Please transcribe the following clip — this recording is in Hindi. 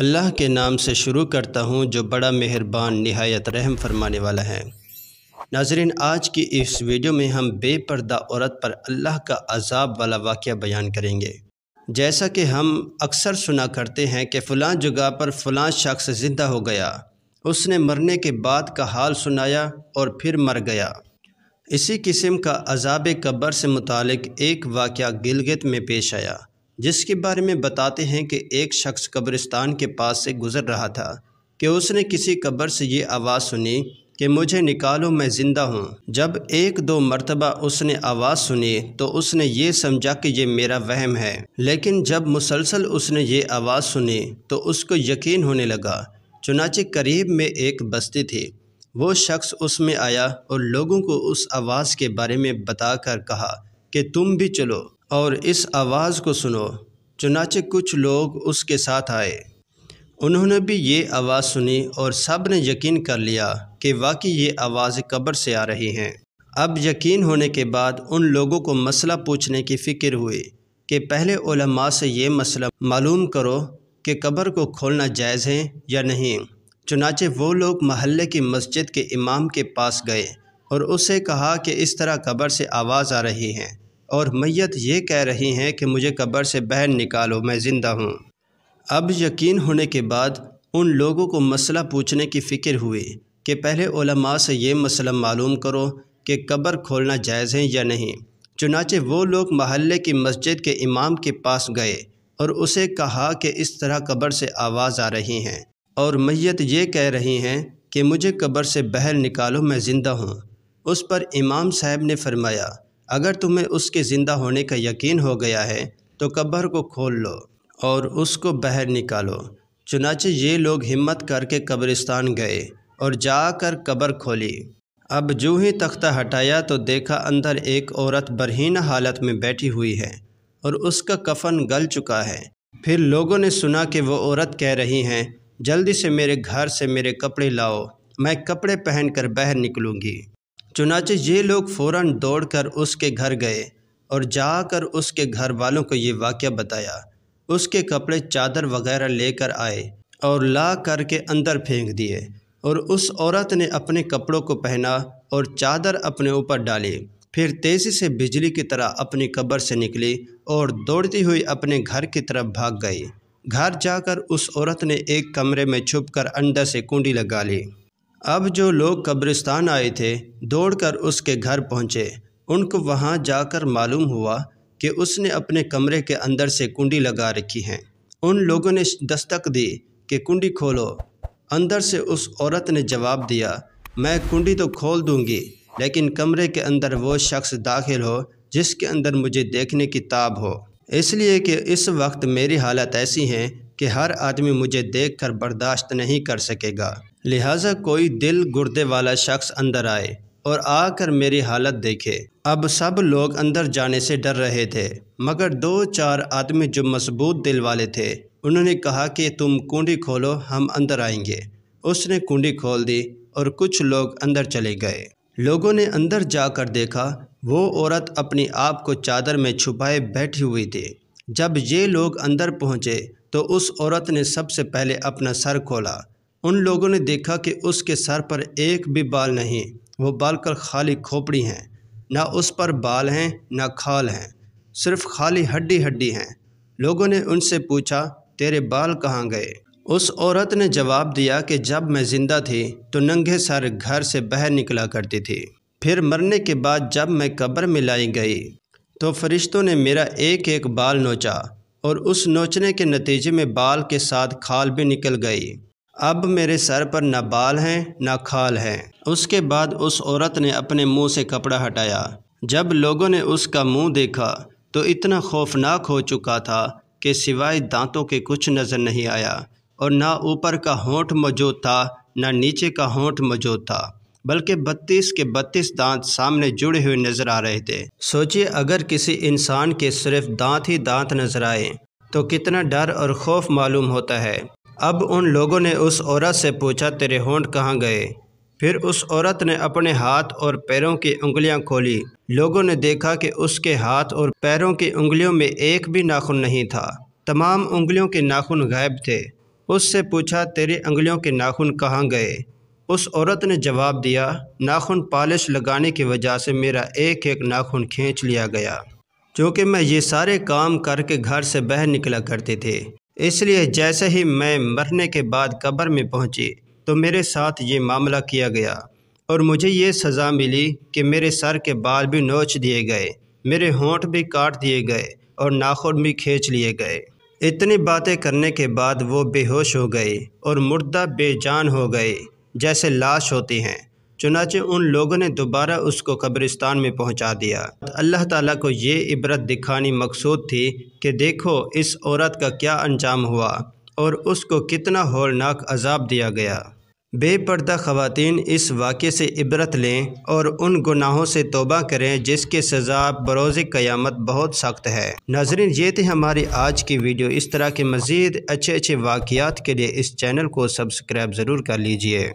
अल्लाह के नाम से शुरू करता हूँ जो बड़ा मेहरबान नहायत रहम फरमाने वाला है नाजरीन आज की इस वीडियो में हम बेपर्दा औरत पर अल्लाह का अजाब वाला वाक़ बयान करेंगे जैसा कि हम अक्सर सुना करते हैं कि फ़लाँ जगह पर फ़लाँ शख्स ज़िंदा हो गया उसने मरने के बाद का हाल सुनाया और फिर मर गया इसी किस्म का अजाब कब्र से मुतल एक वाक़ गिलगित में पेश आया जिसके बारे में बताते हैं कि एक शख्स कब्रिस्तान के पास से गुज़र रहा था कि उसने किसी कब्र से ये आवाज़ सुनी कि मुझे निकालो मैं ज़िंदा हूँ जब एक दो मरतबा उसने आवाज़ सुनी तो उसने ये समझा कि ये मेरा वहम है लेकिन जब मुसलसल उसने ये आवाज़ सुनी तो उसको यकीन होने लगा चुनाचे करीब में एक बस्ती थी वो शख्स उसमें आया और लोगों को उस आवाज़ के बारे में बताकर कहा कि तुम भी चलो और इस आवाज़ को सुनो चुनाचे कुछ लोग उसके साथ आए उन्होंने भी ये आवाज़ सुनी और सब ने यकीन कर लिया कि वाकई ये आवाज़ कब्र से आ रही हैं अब यकीन होने के बाद उन लोगों को मसला पूछने की फ़िक्र हुई कि पहले ओलमा से ये मसला मालूम करो कि कब्र को खोलना जायज़ है या नहीं चुनाचे वो लोग महल्ले की मस्जिद के इमाम के पास गए और उसे कहा कि इस तरह कब्र से आवाज़ आ रही है और मैत ये कह रही हैं कि मुझे कब्र से बहन निकालो मैं ज़िंदा हूँ अब यकीन होने के बाद उन लोगों को मसला पूछने की फ़िक्र हुई कि पहले ओलमा से ये मसला मालूम करो कि कब्र खोलना जायज़ है या नहीं चुनाचे वो लोग महल्ले की मस्जिद के इमाम के पास गए और उसे कहा कि इस तरह कब्र से आवाज़ आ रही हैं और मैत ये कह रही हैं कि मुझे कब्र से बहल निकालो मैं ज़िंदा हूँ उस पर इमाम साहब ने फरमाया अगर तुम्हें उसके ज़िंदा होने का यकीन हो गया है तो कब्र को खोल लो और उसको बाहर निकालो चुनाचे ये लोग हिम्मत करके कब्रिस्तान गए और जाकर कब्र खोली अब जो ही तख्ता हटाया तो देखा अंदर एक औरत बरहीन हालत में बैठी हुई है और उसका कफन गल चुका है फिर लोगों ने सुना कि वो औरत कह रही हैं जल्दी से मेरे घर से मेरे कपड़े लाओ मैं कपड़े पहनकर बाहर निकलूँगी चुनाचे ये लोग फ़ौर दौड़ कर उसके घर गए और जाकर उसके घर वालों को ये वाक़ बताया उसके कपड़े चादर वगैरह लेकर आए और ला करके अंदर फेंक दिए और उस औरत ने अपने कपड़ों को पहना और चादर अपने ऊपर डाली फिर तेज़ी से बिजली की तरह अपनी कब्र से निकली और दौड़ती हुई अपने घर की तरफ भाग गई घर जाकर उस औरत ने एक कमरे में छुपकर अंदर से कुंडी लगा ली अब जो लोग कब्रिस्तान आए थे दौड़कर उसके घर पहुंचे उनको वहां जाकर मालूम हुआ कि उसने अपने कमरे के अंदर से कुंडी लगा रखी है उन लोगों ने दस्तक दी कि कुंडी खोलो अंदर से उस औरत ने जवाब दिया मैं कुंडी तो खोल दूंगी लेकिन कमरे के अंदर वो शख्स दाखिल हो जिसके अंदर मुझे देखने की ताब हो इसलिए कि इस वक्त मेरी हालत ऐसी है कि हर आदमी मुझे देखकर बर्दाश्त नहीं कर सकेगा लिहाजा कोई दिल गुर्दे वाला शख्स अंदर आए और आकर मेरी हालत देखे अब सब लोग अंदर जाने से डर रहे थे मगर दो चार आदमी जो मजबूत दिल वाले थे उन्होंने कहा कि तुम कुंडी खोलो हम अंदर आएंगे उसने कुंडी खोल दी और कुछ लोग अंदर चले गए लोगों ने अंदर जाकर देखा वो औरत अपने आप को चादर में छुपाए बैठी हुई थी जब ये लोग अंदर पहुंचे तो उस औरत ने सबसे पहले अपना सर खोला उन लोगों ने देखा कि उसके सर पर एक भी बाल नहीं वो बाल कर खाली खोपड़ी हैं ना उस पर बाल हैं ना खाल हैं सिर्फ खाली हड्डी हड्डी हैं लोगों ने उनसे पूछा तेरे बाल कहाँ गए उस औरत ने जवाब दिया कि जब मैं ज़िंदा थी तो नंगे सर घर से बाहर निकला करती थी फिर मरने के बाद जब मैं कब्र में लाई गई तो फरिश्तों ने मेरा एक एक बाल नोचा और उस नोचने के नतीजे में बाल के साथ खाल भी निकल गई अब मेरे सर पर न बाल हैं न खाल हैं उसके बाद उस औरत ने अपने मुंह से कपड़ा हटाया जब लोगों ने उसका मुंह देखा तो इतना खौफनाक हो चुका था कि सिवाय दांतों के कुछ नज़र नहीं आया और ना ऊपर का होंठ मौजूद था ना नीचे का होंठ मौजूद था बल्कि बत्तीस के बत्तीस दांत सामने जुड़े हुए नज़र आ रहे थे सोचिए अगर किसी इंसान के सिर्फ दांत ही दांत नज़र आए तो कितना डर और खौफ मालूम होता है अब उन लोगों ने उस औरत से पूछा तेरे होंठ कहाँ गए फिर उस औरत ने अपने हाथ और पैरों की उंगलियां खोली लोगों ने देखा कि उसके हाथ और पैरों की उंगलियों में एक भी नाखून नहीं था तमाम उंगलियों के नाखून गायब थे उससे पूछा तेरी उंगलियों के नाखून कहाँ गए उस औरत ने जवाब दिया नाखून पॉलिश लगाने की वजह से मेरा एक एक नाखून खींच लिया गया क्योंकि मैं ये सारे काम करके घर से बह निकला करते थे इसलिए जैसे ही मैं मरने के बाद कब्र में पहुंची तो मेरे साथ ये मामला किया गया और मुझे ये सज़ा मिली कि मेरे सर के बाल भी नोच दिए गए मेरे होंठ भी काट दिए गए और नाखून भी खींच लिए गए इतनी बातें करने के बाद वो बेहोश हो गए और मुर्दा बेजान हो गए जैसे लाश होती हैं चुनाचे उन लोगों ने दोबारा उसको कब्रिस्तान में पहुंचा दिया अल्लाह ताला को ये इबरत दिखानी मकसूद थी कि देखो इस औरत का क्या अंजाम हुआ और उसको कितना होलनाक अजाब दिया गया बेपर्दा ख़वातीन इस वाक़े से इबरत लें और उन गुनाहों से तोबा करें जिसके सज़ा बरोज़ क़यामत बहुत सख्त है नाजरीन ये थी हमारी आज की वीडियो इस तरह के मज़ीद अच्छे अच्छे वाक़ात के लिए इस चैनल को सब्सक्राइब ज़रूर कर लीजिए